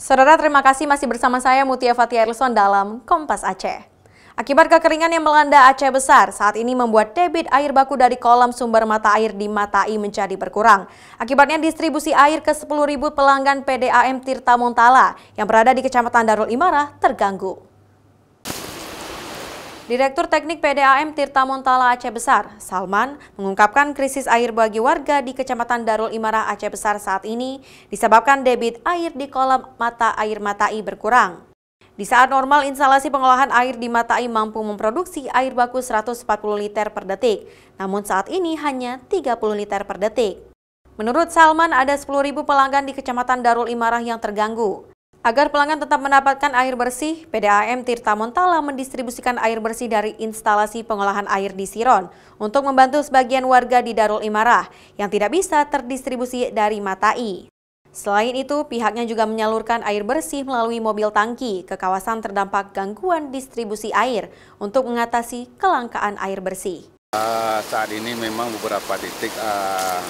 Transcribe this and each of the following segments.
Saudara, terima kasih masih bersama saya Mutia Fatia Erlson dalam Kompas Aceh. Akibat kekeringan yang melanda Aceh besar, saat ini membuat debit air baku dari kolam sumber mata air di Matai menjadi berkurang. Akibatnya distribusi air ke 10.000 pelanggan PDAM Tirta Montala yang berada di Kecamatan Darul Imarah terganggu. Direktur Teknik PDAM Tirta Montala Aceh Besar, Salman, mengungkapkan krisis air bagi warga di Kecamatan Darul Imarah Aceh Besar saat ini disebabkan debit air di kolam mata air Matai berkurang. Di saat normal, instalasi pengolahan air di Matai mampu memproduksi air baku 140 liter per detik, namun saat ini hanya 30 liter per detik. Menurut Salman, ada 10.000 pelanggan di Kecamatan Darul Imarah yang terganggu. Agar pelanggan tetap mendapatkan air bersih, PDAM Tirta Montala mendistribusikan air bersih dari instalasi pengolahan air di Siron untuk membantu sebagian warga di Darul Imarah yang tidak bisa terdistribusi dari Matai. Selain itu, pihaknya juga menyalurkan air bersih melalui mobil tangki ke kawasan terdampak gangguan distribusi air untuk mengatasi kelangkaan air bersih. Uh, saat ini memang beberapa titik uh,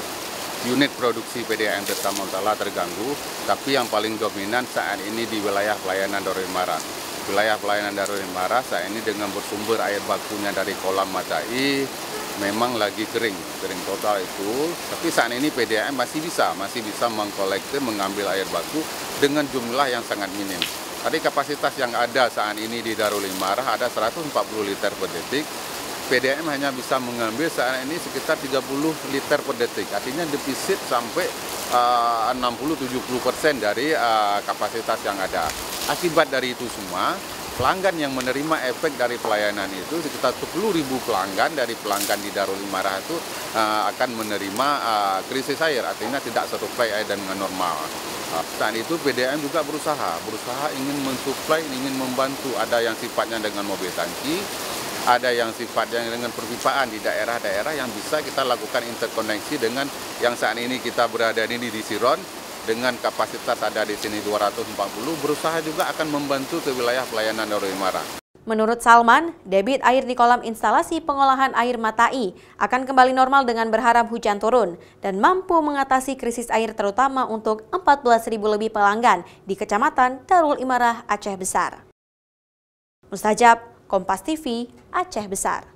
unit produksi PDAM Tirtamontala terganggu, tapi yang paling dominan saat ini di wilayah pelayanan Darul Maras. Wilayah pelayanan Darul Maras saat ini dengan bersumber air bakunya dari kolam Matai, memang lagi kering, kering total itu. Tapi saat ini PDAM masih bisa, masih bisa mengkolekte, mengambil air baku dengan jumlah yang sangat minim. Tadi kapasitas yang ada saat ini di Darul Imarah ada 140 liter per detik, PDM hanya bisa mengambil saat ini sekitar 30 liter per detik. Artinya defisit sampai eh, uh, 60-70 persen dari uh, kapasitas yang ada. Akibat dari itu semua, pelanggan yang menerima efek dari pelayanan itu sekitar ribu pelanggan dari pelanggan di Darul Imarah itu uh, akan menerima uh, krisis air, artinya tidak supply air dan normal. Saat itu PDM juga berusaha, berusaha ingin mensuplai, ingin membantu ada yang sifatnya dengan mobil tangki, ada yang sifatnya dengan perpipaan di daerah-daerah yang bisa kita lakukan interkoneksi dengan yang saat ini kita berada ini di Siron dengan kapasitas ada di sini 240 berusaha juga akan membantu ke wilayah pelayanan Darul Menurut Salman, debit air di kolam instalasi pengolahan air Matai akan kembali normal dengan berharap hujan turun dan mampu mengatasi krisis air terutama untuk 14.000 lebih pelanggan di Kecamatan Darul Imarah, Aceh Besar. Mustajab Kompas TV Aceh Besar.